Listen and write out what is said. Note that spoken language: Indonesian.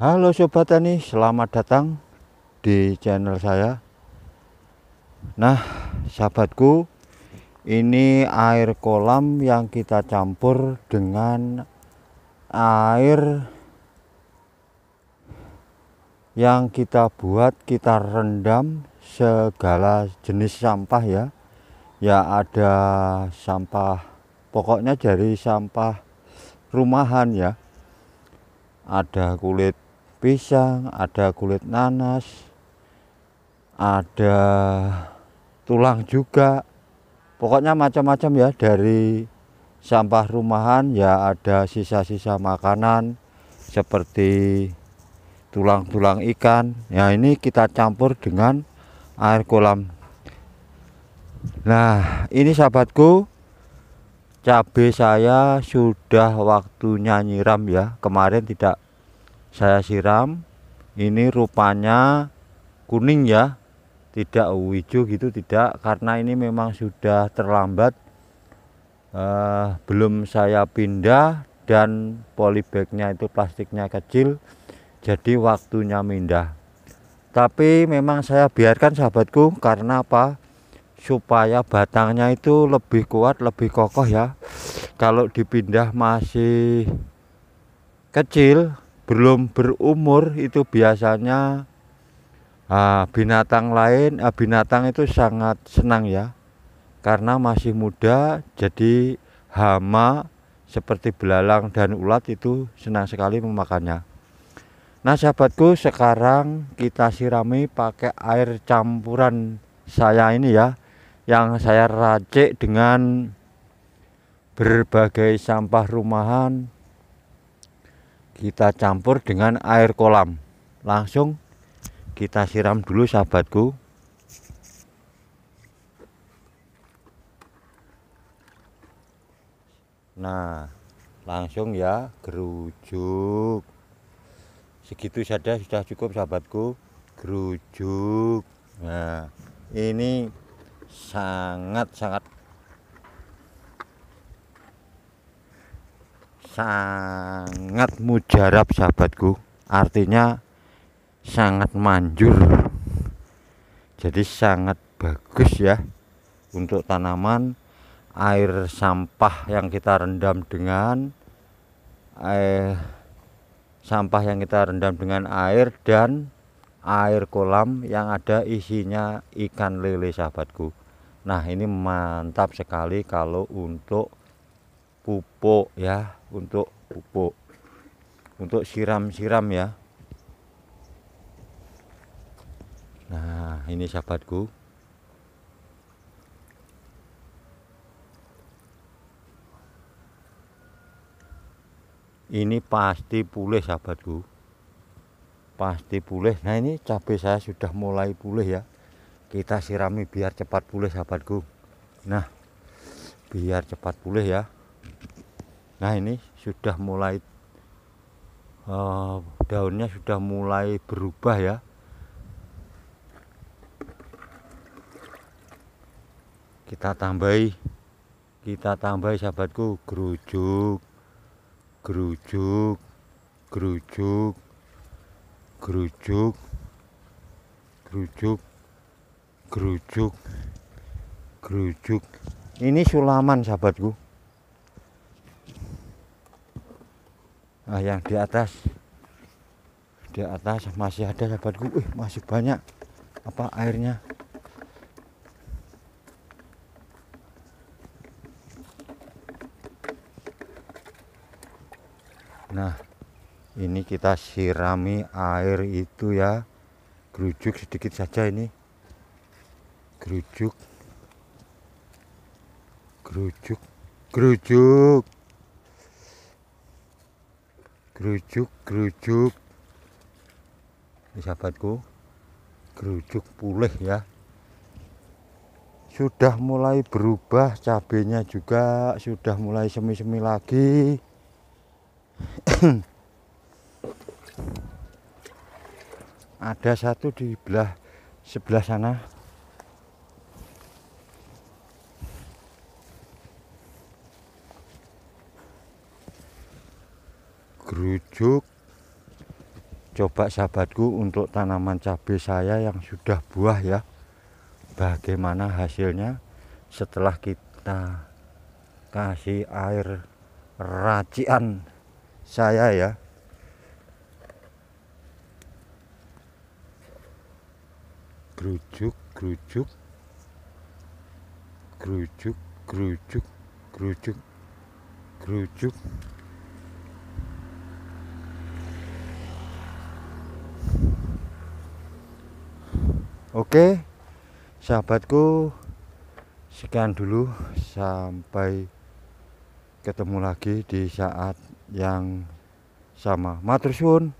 Halo Sobat Tani, selamat datang di channel saya Nah sahabatku ini air kolam yang kita campur dengan air yang kita buat kita rendam segala jenis sampah ya ya ada sampah pokoknya dari sampah rumahan ya ada kulit pisang, ada kulit nanas, ada tulang juga. Pokoknya macam-macam ya dari sampah rumahan ya ada sisa-sisa makanan seperti tulang-tulang ikan. Ya ini kita campur dengan air kolam. Nah, ini sahabatku cabai saya sudah waktunya nyiram ya. Kemarin tidak saya siram ini rupanya kuning ya tidak hijau gitu tidak karena ini memang sudah terlambat eh, belum saya pindah dan polybagnya itu plastiknya kecil jadi waktunya pindah tapi memang saya biarkan sahabatku karena apa supaya batangnya itu lebih kuat lebih kokoh ya kalau dipindah masih kecil belum berumur itu biasanya ah, binatang lain ah, binatang itu sangat senang ya karena masih muda jadi hama seperti belalang dan ulat itu senang sekali memakannya nah sahabatku sekarang kita sirami pakai air campuran saya ini ya yang saya racik dengan berbagai sampah rumahan kita campur dengan air kolam langsung kita siram dulu sahabatku nah langsung ya gerujuk segitu saja sudah cukup sahabatku gerujuk nah ini sangat-sangat sangat mujarab sahabatku artinya sangat manjur jadi sangat bagus ya untuk tanaman air sampah yang kita rendam dengan air eh, sampah yang kita rendam dengan air dan air kolam yang ada isinya ikan lele sahabatku nah ini mantap sekali kalau untuk pupuk ya untuk pupuk untuk siram-siram ya nah ini sahabatku ini pasti pulih sahabatku pasti pulih nah ini cabai saya sudah mulai pulih ya kita sirami biar cepat pulih sahabatku nah biar cepat pulih ya Nah ini sudah mulai uh, daunnya sudah mulai berubah ya. Kita tambahi, kita tambahi sahabatku gerujuk, gerujuk, gerujuk, gerujuk, gerujuk, gerujuk, gerujuk. Ini sulaman sahabatku nah, yang di atas di atas masih ada sahabatku eh, masih banyak apa airnya nah ini kita sirami air itu ya gerujuk sedikit saja ini gerujuk gerujuk gerujuk gerujuk gerujuk sahabatku gerujuk pulih ya sudah mulai berubah cabenya juga sudah mulai semi-semi lagi ada satu di belah sebelah sana gerujuk coba sahabatku untuk tanaman cabai saya yang sudah buah ya bagaimana hasilnya setelah kita kasih air racian saya ya gerujuk gerujuk gerujuk gerujuk gerujuk gerujuk Oke, sahabatku, sekian dulu sampai ketemu lagi di saat yang sama. Matur suwun.